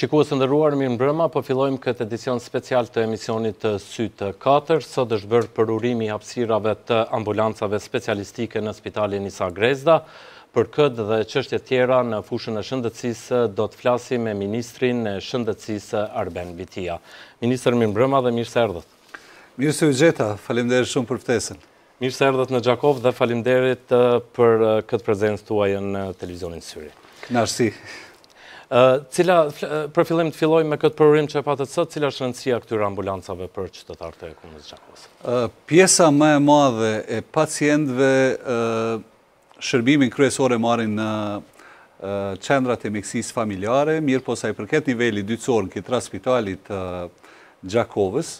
Shikua së ndërruar, mirë mbrëma, po fillojmë këtë edicion special të emisionit Sytë 4, sot është bërë për urimi hapsirave të ambulancave specialistike në spitalin Isa Grezda, për këtë dhe qështje tjera në fushën e shëndëcisë do të flasi me Ministrin e Shëndëcisë Arben Bitia. Ministrë, mirë mbrëma dhe mirë së erdhët. Mirë së vëgjeta, falim dhe shumë për ftesën. Mirë së erdhët në Gjakov dhe falim uh, për uh, këtë prezencë tuaj në uh, televizionin Syri. Kënarësi. Cila, për fillim të filloj me këtë përurim që e patët sëtë, cila rëndësia këtyre ambulancave për qëtëtar të e kumës gjakos? Pjesa më e madhe e pacientve shërbimin kryesore marin në qendrat e miksis familjare, mirë posa i përket nivelli dytësor në kitra spitalit gjakovës,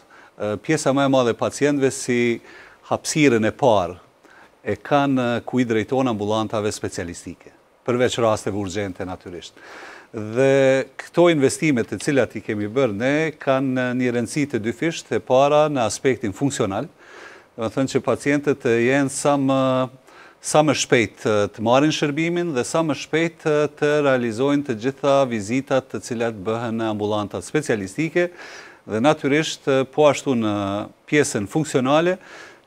pjesa më e madhe pacientve si hapsiren e parë e kanë ku i drejton ambulantave specialistike, përveç rasteve urgente naturisht dhe këto investimet të cilat i kemi bërë ne kanë një rëndësi të dyfisht e para në aspektin funksional, dhe më thënë që pacientët jenë sa më sa më shpejt të marin shërbimin dhe sa më shpejt të realizojnë të gjitha vizitat të cilat bëhen në ambulantat specialistike dhe naturisht po ashtu në pjesën funksionale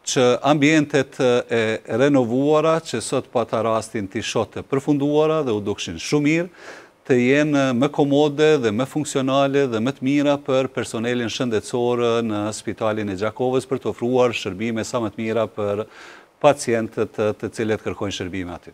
që ambientet e renovuara që sot pata rastin të ishote përfunduara dhe u dukshin mirë të jenë më komode dhe më funksionale dhe më të mira për personelin shëndetsor në spitalin e Gjakovës për të ofruar shërbime sa më të mira për pacientët të cilet kërkojnë shërbime aty.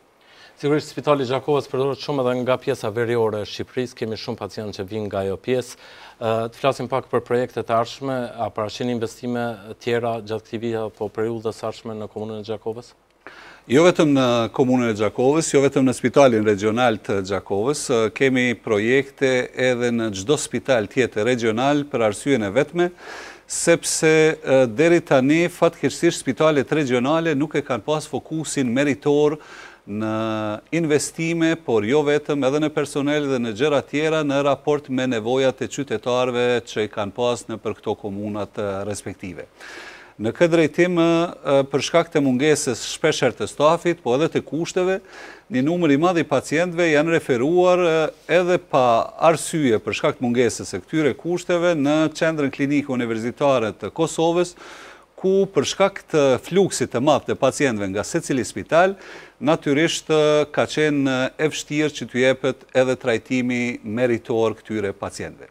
Sigurisht, spitalin e Gjakovës përdojët shumë edhe nga pjesa veriore Shqipëris, kemi shumë pacientë që vinë nga jo pjesë. Të flasim pak për projekte të arshme, a parashin investime tjera gjatë këtivit apo periudës arshme në komunën e Gjakovës? Jo vetëm në komunën e Gjakovës, jo vetëm në spitalin regional të Gjakovës, kemi projekte edhe në gjdo spital tjetë regional për arsujen e vetme, sepse deri tani fatë spitalet regionale nuk e kanë pas fokusin meritor në investime, por jo vetëm edhe në personel dhe në gjera tjera në raport me nevojat e qytetarve që i kanë pas në për këto komunat respektive në këtë drejtim për shkak të mungesës shpesher të stafit, po edhe të kushteve, një numëri madhi pacientve janë referuar edhe pa arsye për shkak të mungesës e këtyre kushteve në qendrën klinikë universitare të Kosovës, ku për shkak të fluksit të matë të pacientve nga se cili spital, natyrisht ka qenë e fështirë që të jepet edhe trajtimi meritor këtyre pacientve.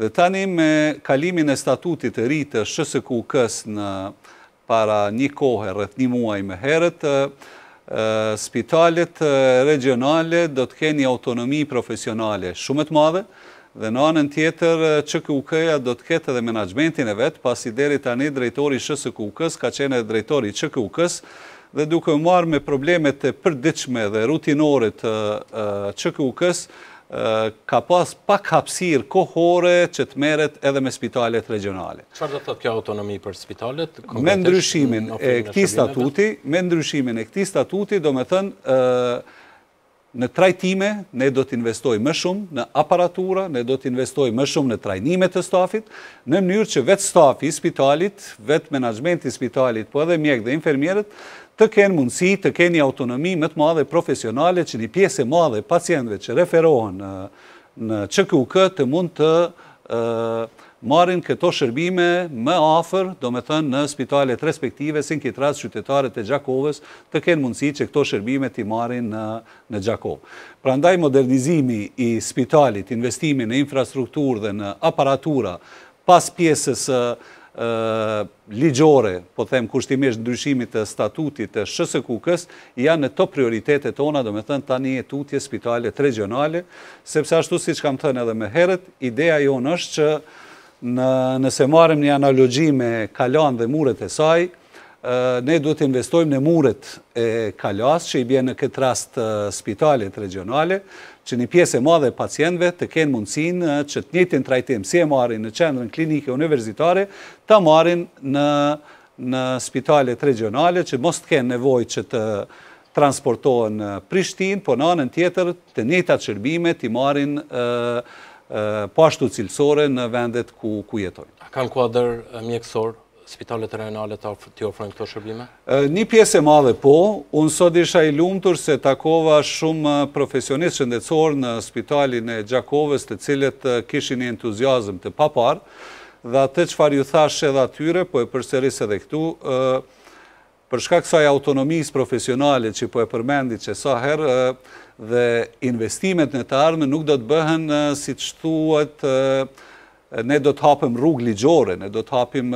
Dhe tani me kalimin e statutit e rritë shësë ku kësë në para një kohë, rrët një muaj me herët, spitalet regionale do të keni autonomi profesionale shumët madhe, dhe në anën tjetër që ku këja do të ketë edhe menagjmentin e vetë, pasi deri tani drejtori shësë ku kësë, ka qene drejtori që ku kësë, dhe duke marë me problemet e përdiqme dhe rutinore të që ku ka pas pak hapsir kohore që të meret edhe me spitalet regionale. Qërë dhe të kjo autonomi për spitalet? Me ndryshimin e këti statuti, me ndryshimin e këti statuti, do me thënë, në trajtime, ne do të investoj më shumë në aparatura, ne do të investoj më shumë në trajnime të stafit, në mënyrë që vetë stafi i spitalit, vetë menajmenti i spitalit, po edhe mjek dhe infermjerit, të kenë mundësi, të kenë një autonomi më të madhe profesionale që një pjesë e madhe pacientve që referohen në, QQK të mund të marrin marin këto shërbime më afer, do me thënë në spitalet respektive, si në kitë rrasë qytetarët e Gjakovës, të kenë mundësi që këto shërbime t'i marin në, në Gjakovë. Pra ndaj modernizimi i spitalit, investimi në infrastrukturë dhe në aparatura, pas pjesës ligjore, po them kushtimisht ndryshimit të statutit të shësë s janë në top prioritetet tona, do me thënë tani e tutje spitalet regionale, sepse ashtu si që kam thënë edhe me heret, ideja jonë është që në, nëse marim një analogji me kalan dhe muret e saj, ne do të investojmë në muret e kalas që i bje në këtë rast spitalet regionale, që një pjesë e madhe pacientve të kenë mundësin që të njëtën trajtim si e marin në qendrën klinike universitare, të marin në spitalet regionale që mos të kenë nevoj që të transportohen në Prishtin, po në anën tjetër të njëta qërbime të marin pashtu cilësore në vendet ku jetojnë. A kanë kuadër mjekësorë? spitalet rejonale të ofrojnë këto shërbime? Një pjesë e madhe po, unë sot isha i lumëtur se takova shumë profesionistë shëndetësorë në spitalin e Gjakovës të cilet kishin entuziasm të paparë, dhe atë që ju thashe edhe atyre, po e përseris edhe këtu, përshka kësaj autonomisë profesionale që po e përmendi që herë, dhe investimet në të armë nuk do të bëhen si qëtuat nështë, ne do të hapëm rrugë ligjore, ne do të hapim,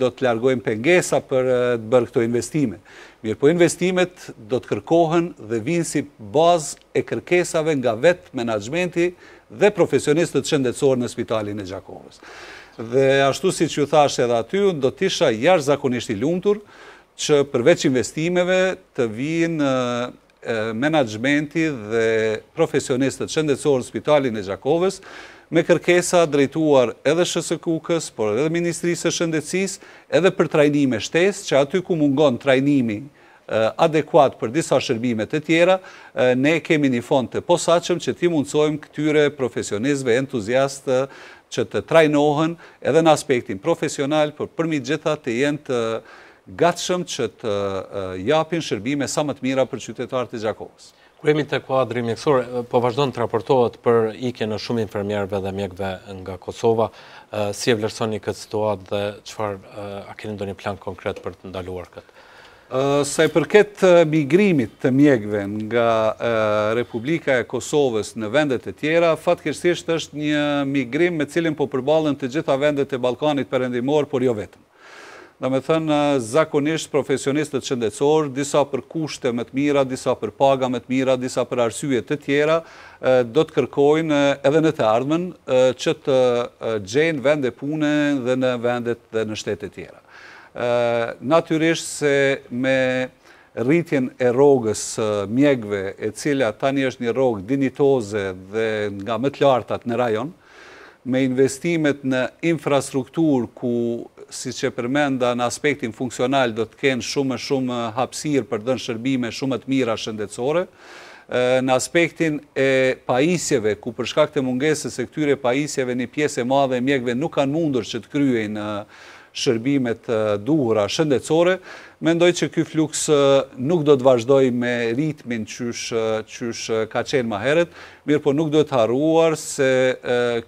do të largojmë pengesa për të bërë këto investime. Mirë po investimet do të kërkohen dhe vinë si bazë e kërkesave nga vetë menajmenti dhe profesionistët shëndetësorë në spitalin e Gjakovës. Dhe ashtu si që thash edhe aty, do të isha jarë zakonishti lumëtur që përveç investimeve të vinë menajmenti dhe profesionistët shëndetësorë në spitalin e Gjakovës me kërkesa drejtuar edhe Shësëkukës, por edhe Ministrisë Shëndecis, edhe për trajnime shtes, që aty ku mungon trajnimi adekuat për disa shërbimet e tjera, ne kemi një fond të posaqëm që ti mundsojmë këtyre profesionizve entuziastë që të trajnohen edhe në aspektin profesional, për përmi gjitha të jenë të gatshëm që të japin shërbime sa më të mira për qytetarët e Gjakovës. Kremi të kuadri mjekësor, po vazhdojnë të raportohet për ike në shumë infermjerve dhe mjekve nga Kosova. Si e vlerësoni këtë situatë dhe qëfar a keni ndoni plan konkret për të ndaluar këtë? Sa e përket migrimit të mjekve nga Republika e Kosovës në vendet e tjera, fatkeshtisht është një migrim me cilin po përbalen të gjitha vendet e Balkanit përendimor, por jo vetëm dhe me thënë zakonisht profesionistët shëndecorë, disa për kushte me të mira, disa për paga me të mira, disa për arsyje të tjera, do të kërkojnë edhe në të ardhmen që të gjenë vende pune dhe në vendet dhe në shtetet tjera. Natyrisht se me rritjen e rogës mjegve e cila tani është një rogë dinitoze dhe nga më të lartat në rajon, me investimet në infrastruktur ku si që përmenda në aspektin funksional, do të kënë shumë e shumë hapsirë për dënë shërbime, shumë të mira shëndetsore. Në aspektin e pajisjeve, ku përshka këtë mungesës e këtyre pajisjeve, një pjesë e madhe e mjekve nuk kanë mundur që të kryuaj shërbimet duhura shëndetsore, mendoj që ky fluks nuk do të vazhdoj me ritmin qysh ka qenë maheret, mirë po nuk do të haruar se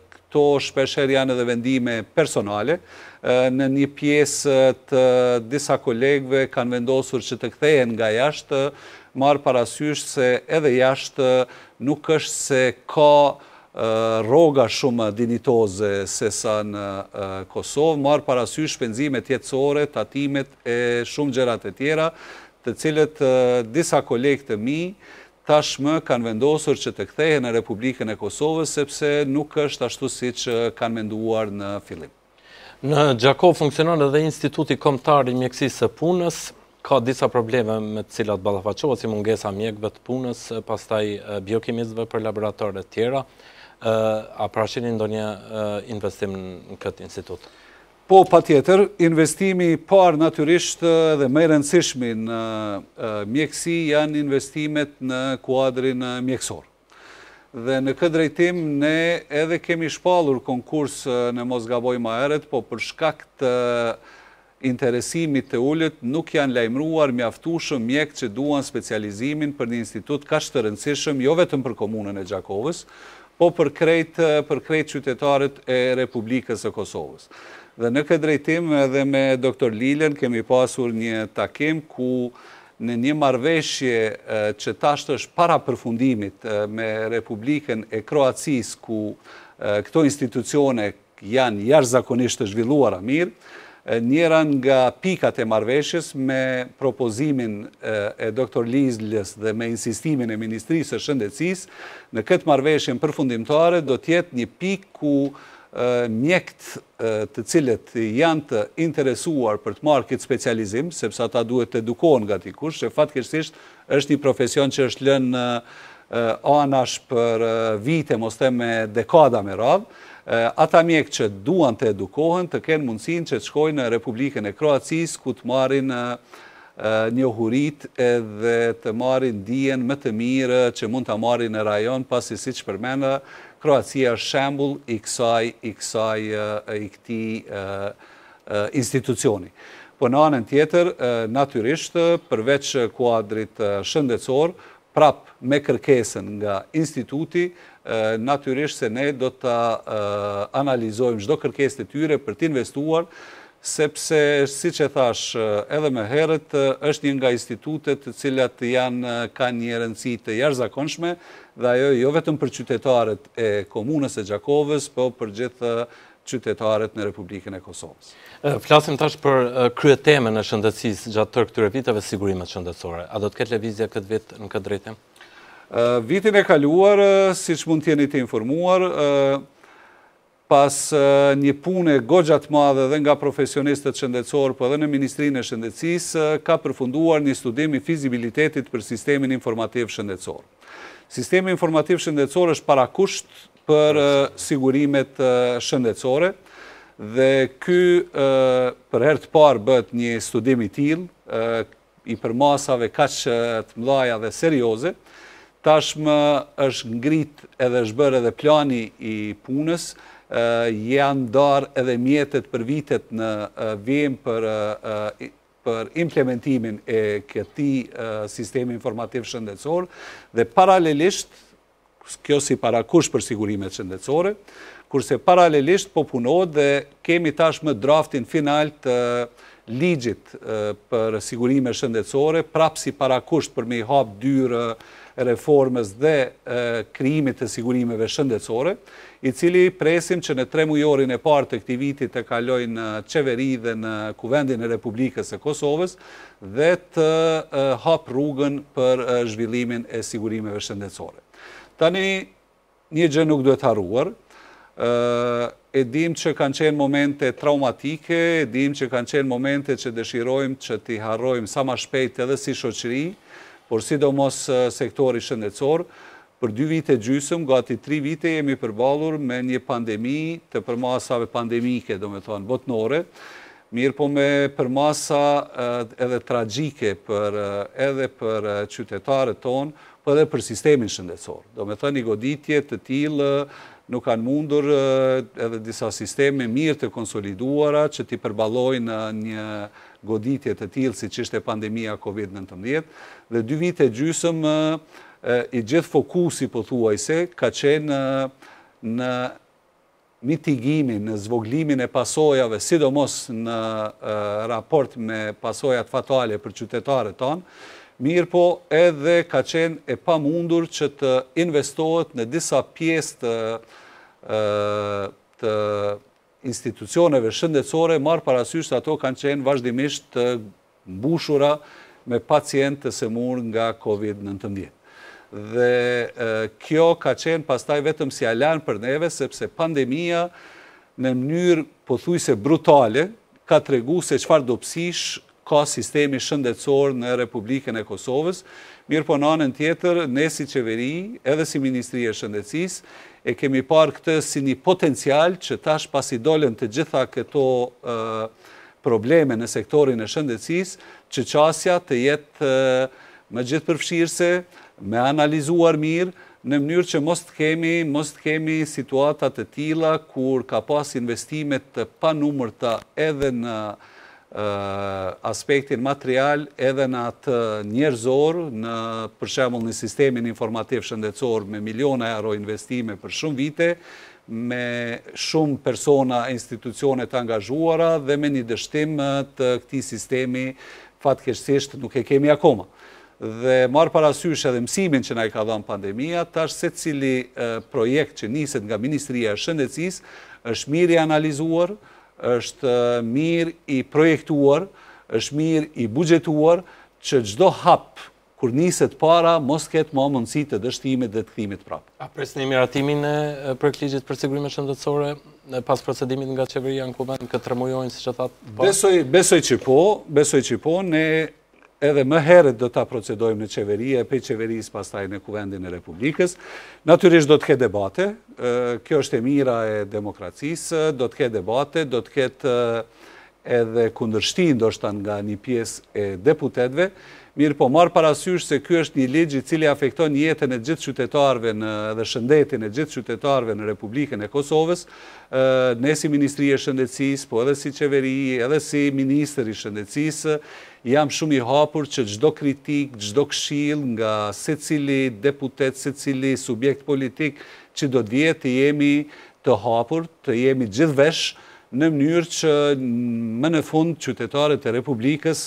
këto shpesher janë edhe vendime personale, në një piesë të disa kolegve kanë vendosur që të kthejen nga jashtë, marë parasysh se edhe jashtë nuk është se ka roga shumë dinitoze se sa në Kosovë, marë parasysh shpenzimet jetësore, tatimet e shumë gjerat e tjera, të cilët disa kolegë të mi tashmë kanë vendosur që të kthejë në Republikën e Kosovës, sepse nuk është ashtu si që kanë menduar në fillim. Në Gjakov funksionon edhe Instituti Komtar i Mjekësisë së Punës, ka disa probleme me të cilat ballafaqohet si mungesa mjekëve të punës, pastaj biokimistëve për laboratorë të tjera, ë a prashini ndonjë investim në këtë institut? Po patjetër, investimi i parë natyrisht dhe më i në mjekësi janë investimet në kuadrin mjekësorë dhe në këtë drejtim ne edhe kemi shpalur konkurs në Mosgaboj Maeret, po për shkak të interesimit të ullit nuk janë lajmruar mjaftushëm mjek që duan specializimin për një institut ka rëndësishëm, jo vetëm për komunën e Gjakovës, po për krejt, për qytetarët e Republikës e Kosovës. Dhe në këtë drejtim edhe me doktor Lilen kemi pasur një takim ku nështë në një marveshje që tashtë është para përfundimit me Republikën e Kroacis, ku këto institucione janë jarë zakonisht të zhvilluara mirë, njëra nga pikat e marveshjes me propozimin e doktor Lizlës dhe me insistimin e Ministrisë e Shëndecis, në këtë marveshjen përfundimtare do tjetë një pik ku nështë mjekët të cilët janë të interesuar për të marrë këtë specializim, sepse ata duhet të edukohen nga t'i kush, që fatkeshtisht është një profesion që është lënë anash për vite, mos të me dekada me radhë, ata mjekë që duan të edukohen, të kenë mundësin që të shkojnë në Republikën e Kroacis, ku të marrin një hurit edhe të marrin dijen më të mirë që mund të marrin në rajon, pasi si që përmenë, Kroacia është shembul i kësaj, i kësaj, i këti institucioni. Po në anën tjetër, natyrisht, përveç kuadrit shëndecor, prap me kërkesën nga instituti, natyrisht se ne do të analizojmë gjdo kërkesë të tyre për t'investuar, sepse, si që thash edhe me herët, është një nga institutet cilat janë ka një rëndësi të jarëzakonshme, dhe ajo jo vetëm për qytetarët e komunës e Gjakovës, po për gjithë qytetarët në Republikën e Kosovës. Flasim tash për kryeteme në shëndetsis gjatë tërë këture vitave sigurimet shëndetsore. A do të ketë levizja këtë vit në këtë drejtim? Vitin e kaluar, si që mund tjeni të informuar, pas një pune gogjat madhe dhe nga profesionistët shëndetsorë për po dhe në Ministrinë e Shëndetsis, ka përfunduar një studimi fizibilitetit për sistemin informativ shëndetsorë. Sistemi informativ shëndetësor është parakusht për sigurimet shëndetësore dhe ky për herë të parë bët një studimi t'il i për masave kaqë të mdoja dhe serioze, tashmë është ngrit edhe është bërë edhe plani i punës, janë darë edhe mjetet për vitet në vjem për për implementimin e këti sistemi informativ shëndetësor dhe paralelisht, kjo si para kush për sigurimet shëndetësore, kurse paralelisht po punohet dhe kemi tash më draftin final të ligjit për sigurime shëndetësore, prapë si para kusht për me i hapë dyrë, reformës dhe kriimit të sigurimeve shëndecore, i cili presim që në tre mujorin e partë të këti vitit të kalojnë në qeveri dhe në kuvendin e Republikës e Kosovës dhe të hap rrugën për zhvillimin e sigurimeve shëndecore. Tani, një gjë nuk duhet haruar, e dim që kanë qenë momente traumatike, e dim që kanë qenë momente që dëshirojmë që t'i harrojmë sa ma shpejt edhe si shoqëri, Por si do mos sektori shëndecor, për dy vite gjysëm, gati tri vite jemi përbalur me një pandemi të përmasave pandemike, do me thonë, botnore, mirë po me përmasa edhe tragjike për edhe për qytetarët tonë, për po edhe për sistemin shëndecor. Do me thënë i goditje të tilë nuk kanë mundur edhe disa sisteme mirë të konsoliduara që ti përbalojnë një goditjet e tjilë, si qështë e pandemija COVID-19, dhe dy vite gjysëm i gjithë fokusi po i se ka qenë në mitigimin, në zvoglimin e pasojave, sidomos në raport me pasojat fatale për qytetarët tonë, mirë po edhe ka qenë e pa mundur që të investohet në disa pjesë të përgjithë, institucioneve shëndecore, marë parasysh të ato kanë qenë vazhdimisht të mbushura me pacientë të semur nga COVID-19. Dhe kjo ka qenë pastaj vetëm si alan për neve, sepse pandemija në mënyrë pëthuj se brutale, ka të regu se qfar dopsish ka sistemi shëndecor në Republikën e Kosovës, Mirë po në anën tjetër, ne si qeveri, edhe si Ministri e Shëndecis, e kemi parë këtë si një potencial që tash pas i dolen të gjitha këto probleme në sektorin e shëndecis, që qasja të jetë më gjithë përfshirëse, me analizuar mirë, në mënyrë që mos të kemi, mos të kemi situatat e tila, kur ka pas investimet pa numër edhe në shëndecis, aspektin material edhe në atë njerëzor në përshemull në sistemin informativ shëndetësor me miliona euro investime për shumë vite, me shumë persona e institucionet angazhuara dhe me një dështim të këti sistemi fatkeshësisht nuk e kemi akoma. Dhe marë parasysh edhe mësimin që na i ka dhënë pandemija, tash se cili projekt që niset nga Ministria Shëndecis është mirë i analizuarë, është mirë i projektuar, është mirë i bugjetuar, që gjdo hapë, kur niset para, mos ketë ma mundësi të dështimit dhe të këthimit prapë. A presë ratimin miratimin e përkligjit për sigurime shëndetësore, pas procedimit nga qeveria në kumën, këtë rëmujojnë, si që thatë? Po? Besoj që po, besoj që po, ne edhe më herët do të procedojmë në qeveri e pe qeveri pastaj në kuvendin e Republikës. Natyrisht do të ke debate, kjo është e mira e demokracisë, do të ke debate, do të ketë edhe kundërshtin do shtanë nga një pies e deputetve, Mirë po, marë parasysh se kjo është një ligjë i cili afekton jetën e gjithë qytetarve në, dhe shëndetin e gjithë qytetarve në Republikën e Kosovës, ne si Ministri e Shëndecis, po edhe si Qeveri, edhe si Ministri i Shëndecis, jam shumë i hapur që gjdo kritik, gjdo kshil nga se cili deputet, se cili subjekt politik që do dje të jemi të hapur, të jemi gjithë veshë në mënyrë që më në fund qytetarët e Republikës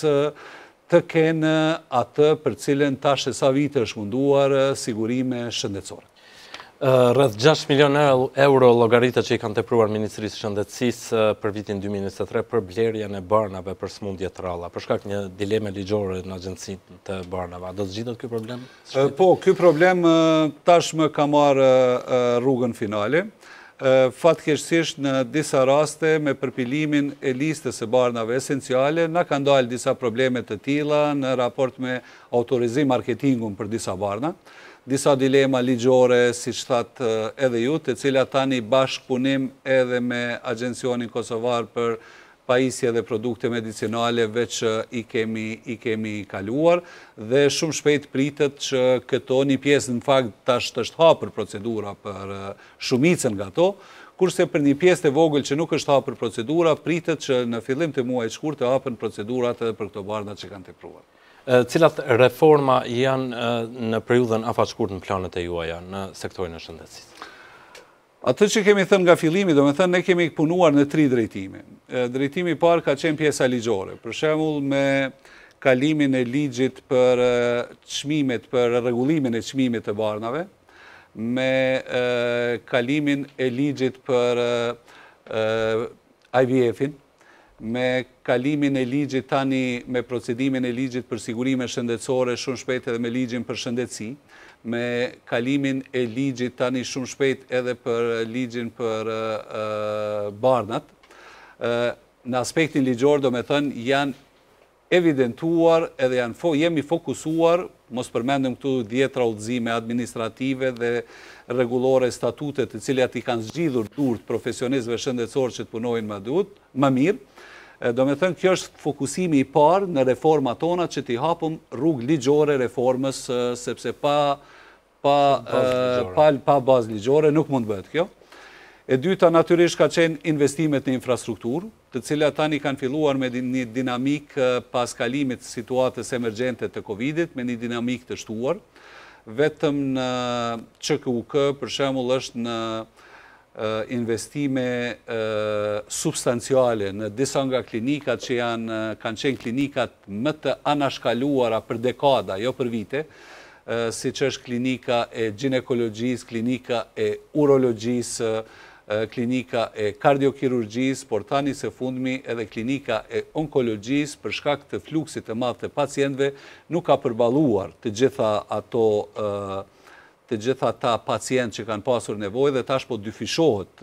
të kene atë për cilën tash e sa vite është munduar sigurime shëndecore. Rëth 6 milion euro logaritët që i kanë të pruar Ministrisë Shëndecis për vitin 2023 për blerjen në barnave për smundje të ralla. për shkak një dileme ligjore në agjënsit të barnave. do të gjithë kjo problem? Po, kjo problem tashtë ka marë rrugën finalin fatkeshësisht në disa raste me përpilimin e listës e barnave esenciale, në ka ndalë disa problemet të tila në raport me autorizim marketingun për disa barna, disa dilema ligjore, si që thatë edhe ju, të cilat tani bashkëpunim edhe me agencionin Kosovar për paisje dhe produkte medicinale veç i kemi i kemi kaluar dhe shumë shpejt pritet që këto një pjesë në fakt tash të është hapër procedura për shumicën nga ato kurse për një pjesë të vogël që nuk është hapur procedura pritet që në fillim të muajit të shkur të hapen procedurat edhe për këto bardha që kanë tepruar cilat reforma janë në periudhën afatshkurt në planet e juaja në sektorin e shëndetësisë. Atë që kemi thënë nga fillimi, do me thënë, ne kemi punuar në tri drejtimi. Drejtimi parë ka qenë pjesa ligjore, për shemull me kalimin e ligjit për qmimet, për regullimin e qmimet të barnave, me kalimin e ligjit për IVF-in, me kalimin e ligjit tani, me procedimin e ligjit për sigurime shëndetsore shumë shpet edhe me ligjin për shëndetsi, me kalimin e ligjit tani shumë shpet edhe për ligjin për barnat, në aspektin ligjor do me thënë janë evidentuar edhe janë fo, jemi fokusuar, mos përmendëm këtu djetra udzime administrative dhe regulore statutet të cilat i kanë zgjidhur durt profesionistëve shëndetsor që të punojnë më, më mirë, Do me thënë, kjo është fokusimi i parë në reforma tona që t'i hapëm rrugë ligjore reformës, sepse pa, pa, bazë pa, pa bazë ligjore nuk mund bëhet kjo. E dyta, natyrisht, ka qenë investimet në infrastrukturë, të cilat tani kanë filluar me një dinamik pas kalimit situatës emergjente të Covidit, me një dinamik të shtuar, vetëm në QKUK, për shemull është në... Eh, investime eh, substanciale në disa nga klinikat që janë, eh, kanë qenë klinikat më të anashkaluara për dekada, jo për vite, si që është klinika e ginekologjis, klinika e urologjis, klinika e kardiokirurgjis, por tani se fundmi edhe klinika e onkologjis për shkak të fluksit të madhë të pacientve nuk ka përbaluar të gjitha ato klinikat të gjitha ta pacient që kanë pasur nevoj dhe tash po dyfishohet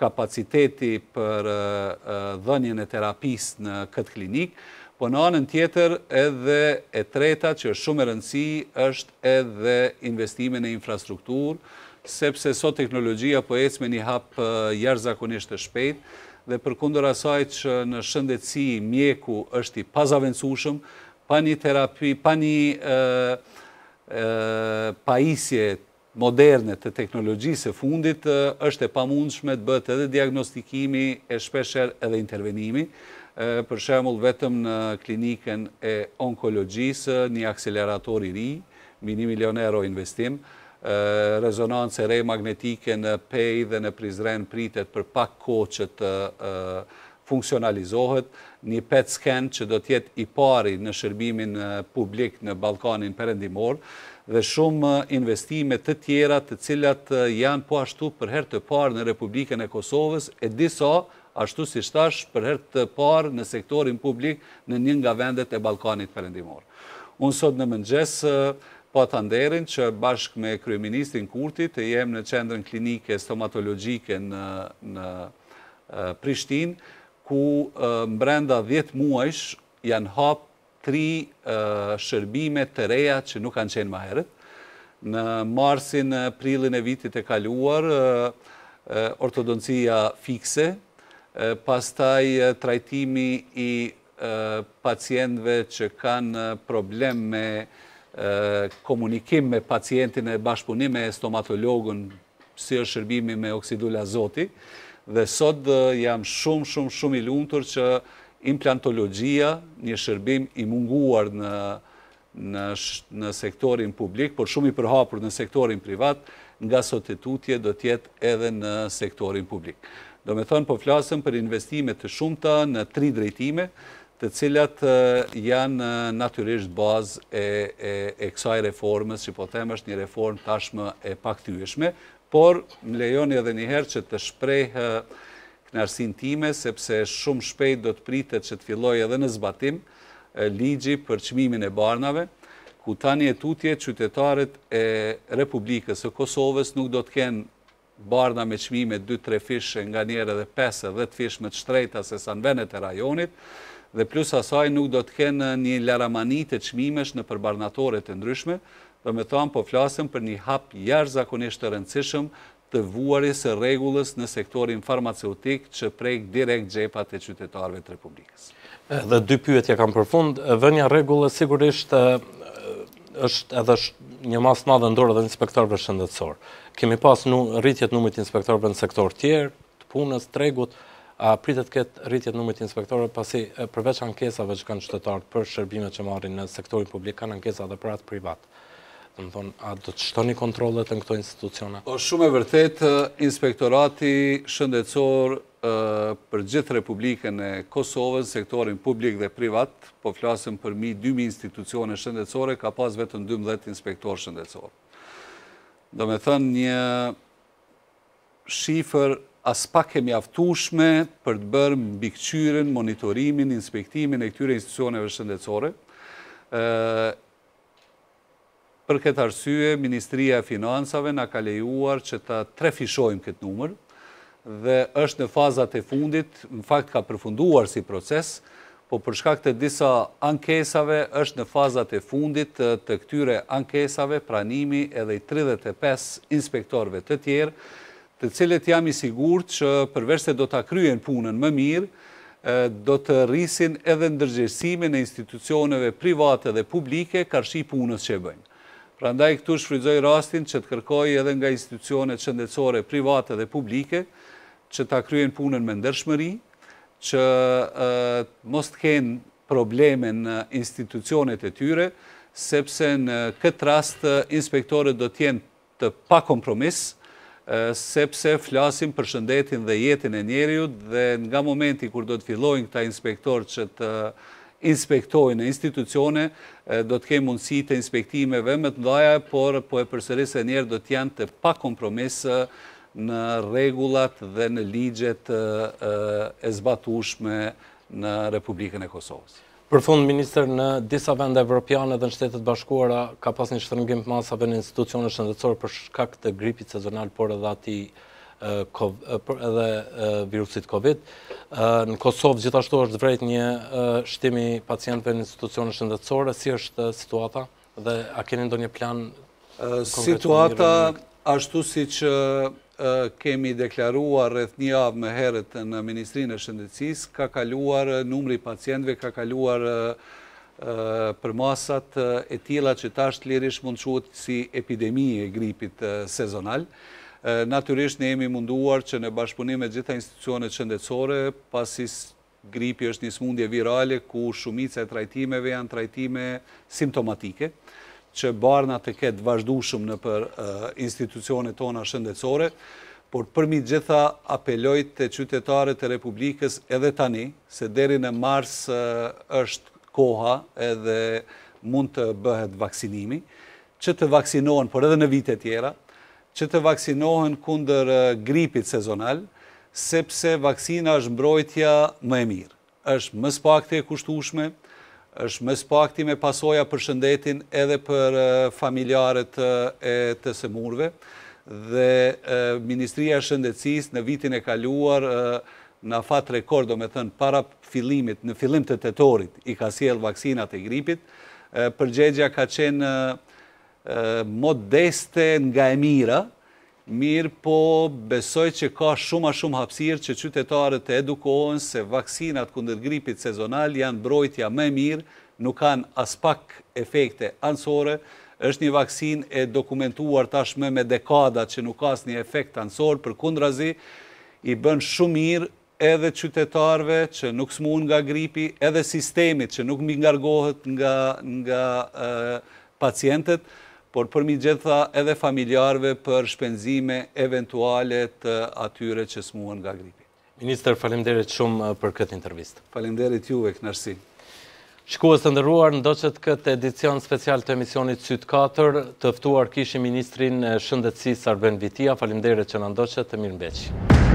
kapaciteti për dhënjën e terapis në këtë klinik, po në anën tjetër edhe e treta që është shumë e rëndësi është edhe investime në infrastruktur, sepse sot teknologjia po ecme një hapë jarë zakonisht të shpejt, dhe për kundër asaj që në shëndetësi mjeku është i pazavencushëm, pa një terapi, pa një paisje moderne të teknologjisë e fundit është e pamundshme të bëtë edhe diagnostikimi e shpesher edhe intervenimi. Për shemull vetëm në klinikën e onkologjisë një akseleratori i ri, mini milion euro investim, rezonancë e re magnetike në pej dhe në prizren pritet për pak koqët funksionalizohet, një PET scan që do tjetë i pari në shërbimin publik në Balkanin përendimor dhe shumë investime të tjera të cilat janë po ashtu për her të parë në Republikën e Kosovës e disa ashtu si shtash për her të parë në sektorin publik në njën nga vendet e Balkanit përendimor. Unë sot në mëngjes po të nderin që bashkë me Kryeministin Kurtit të jem në qendrën klinike stomatologjike në Prishtinë ku mbrenda 10 muajsh janë hapë tri shërbime të reja që nuk kanë qenë maherët. Në marsin, prilin e vitit e kaluar, ortodoncia fikse, pastaj trajtimi i pacientve që kanë problem me komunikim me pacientin e bashkëpunim e stomatologën si është shërbimi me oksidul dhe sot jam shumë, shumë, shumë i luntur që implantologia, një shërbim i munguar në sektorin publik, por shumë i përhapur në sektorin privat, nga sotetutje do tjetë edhe në sektorin publik. Do me thonë po flasëm për investimet të shumëta në tri drejtime, të cilat janë natyrisht bazë e kësaj reformës, që po temë është një reformë tashmë e pak por më lejoni edhe njëherë që të shprej arsin time, sepse shumë shpejt do të pritet që të filloj edhe në zbatim ligji për qmimin e barnave, ku tani e tutje qytetarët e Republikës e Kosovës nuk do të kenë barna me qmime 2-3 fishë nga njerë edhe 5-10 fishë më të shtrejta se sa në venet e rajonit, dhe plus asaj nuk do të kenë një laramanit e qmimesh në përbarnatorit e ndryshme, dhe me thamë po flasëm për një hap jarë zakonishtë të rëndësishëm të vuarës e regullës në sektorin farmaceutik që prejkë direkt gjepat e qytetarve të Republikës. Dhe dy ja kam për fund, vënja regullës sigurisht është edhe një mas madhe ndorë dhe inspektorve shëndetsor. Kemi pas rritjet numit inspektorve në sektor tjerë, të punës, të regut, a pritet këtë rritjet numit inspektorve pasi përveç ankesave që kanë qytetarët për shërbimet që marrin në sektorin publik, kanë ankesa dhe për atë privatë a do të shtoni kontrolet në këto institucione? O shumë e vërtet, inspektorati shëndecor për gjithë Republikën e Kosovës, sektorin publik dhe privat, po flasëm për mi 2.000 institucione shëndecore, ka pas vetën 12 inspektor shëndecor. Do me thënë një shifër as pak kemi aftushme për të bërë mbikqyren, monitorimin, inspektimin e këtyre institucioneve shëndecore, Për këtë arsye, Ministria e Finansave në ka lejuar që ta trefishojmë këtë numër dhe është në fazat e fundit, në fakt ka përfunduar si proces, po përshka këtë disa ankesave është në fazat e fundit të këtyre ankesave pranimi edhe i 35 inspektorve të tjerë, të cilët jam i sigur që përveç se do të kryen punën më mirë, do të rrisin edhe ndërgjësime në institucioneve private dhe publike, karshi punës që bëjmë. Pra ndaj këtu shfridzoj rastin që të kërkoj edhe nga institucionet qëndecore private dhe publike, që ta kryen punën me ndërshmëri, që mos të kenë probleme në institucionet e tyre, sepse në këtë rast inspektore do tjenë të pa kompromis, sepse flasim për shëndetin dhe jetin e njeriut dhe nga momenti kur do të fillojnë këta inspektorë që të inspektojnë institucione, do të kemë mundësi të inspektimeve më të ndaja, por po e përserese e njerë do të janë të pa kompromisë në regullat dhe në ligjet e zbatushme në Republikën e Kosovës. Për fund, Minister, në disa vende evropiane dhe në shtetet bashkuara ka pas një shtërëngim për masave në institucionës shëndetësorë për shkak të gripit sezonal, por edhe ati edhe virusit COVID. Në Kosovë gjithashtu është vrejt një shtimi pacientve në institucionës shëndetësore, Si është situata dhe a keni ndo një plan Situata ashtu si që kemi deklaruar rrëth një avë me herët në Ministrinë e Shëndetsis, ka kaluar numri pacientve, ka kaluar për masat e tila që tashtë lirish mundëshuot si epidemi e gripit sezonal. Naturisht ne jemi munduar që në bashkëpunim e gjitha institucionet qëndecore, pasis gripi është një smundje virale, ku shumica e trajtimeve janë trajtime simptomatike, që barna të ketë vazhdu shumë në për institucionet tona shëndecore, por përmi gjitha apelojt të qytetarët e Republikës edhe tani, se deri në mars është koha edhe mund të bëhet vaksinimi, që të vaksinohen, por edhe në vite tjera, që të vaksinohen kunder gripit sezonal, sepse vaksina është mbrojtja më e mirë. është më spakti e kushtushme, është më spakti me pasoja për shëndetin edhe për familjarët e të semurve, dhe Ministria Shëndecis në vitin e kaluar në fat rekordo me thënë para filimit, në filim të tëtorit i ka siel vaksinat e gripit, përgjegja ka qenë modeste nga e mira, mirë po besoj që ka shumë a shumë hapsirë që qytetarët e edukohen se vaksinat kundër gripit sezonal janë brojtja me mirë, nuk kanë aspak efekte ansore, është një vaksin e dokumentuar tashme me dekada që nuk asë një efekt ansor, për kundrazi i bën shumë mirë edhe qytetarve që nuk smun nga gripi, edhe sistemit që nuk mingargohet ngargohet nga pacientet, por përmi gjitha edhe familjarve për shpenzime eventualet të atyre që smuën nga gripi. Minister, falimderit shumë uh, për këtë intervist. Falimderit juve, kënërsi. Shkuës të ndërruar, ndoqët këtë edicion special të emisionit Sytë 4, tëftuar kishë Ministrin uh, Shëndetsi Sarben Vitia. Falimderit që në ndoqët të mirë